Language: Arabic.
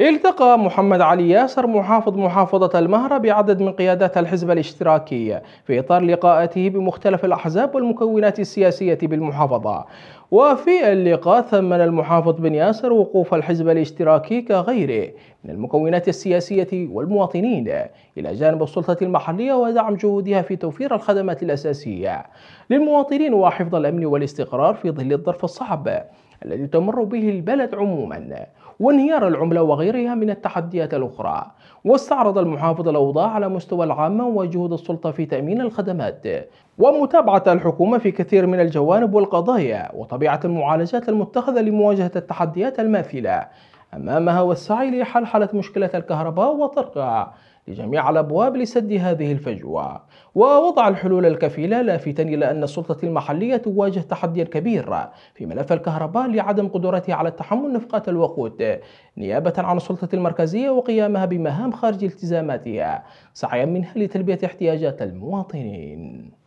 التقى محمد علي ياسر محافظ محافظة المهرة بعدد من قيادات الحزب الاشتراكي في إطار لقاءاته بمختلف الأحزاب والمكونات السياسية بالمحافظة وفي اللقاء ثمن المحافظ بن ياسر وقوف الحزب الاشتراكي كغيره من المكونات السياسية والمواطنين إلى جانب السلطة المحلية ودعم جهودها في توفير الخدمات الأساسية للمواطنين وحفظ الأمن والاستقرار في ظل الظرف الصعب الذي تمر به البلد عموما وانهيار العملة وغيرها من التحديات الأخرى واستعرض المحافظ الأوضاع على مستوى العامة وجهود السلطة في تأمين الخدمات ومتابعة الحكومة في كثير من الجوانب والقضايا وطبيعة المعالجات المتخذة لمواجهة التحديات الماثلة أمامها والسعي لحلحلة مشكلة الكهرباء وطرقها لجميع الأبواب لسد هذه الفجوة ووضع الحلول الكفيلة لافتا إلى أن السلطة المحلية تواجه تحديا كبيرا في ملف الكهرباء لعدم قدرتها على تحمل نفقات الوقود نيابة عن السلطة المركزية وقيامها بمهام خارج التزاماتها سعيا منها لتلبية احتياجات المواطنين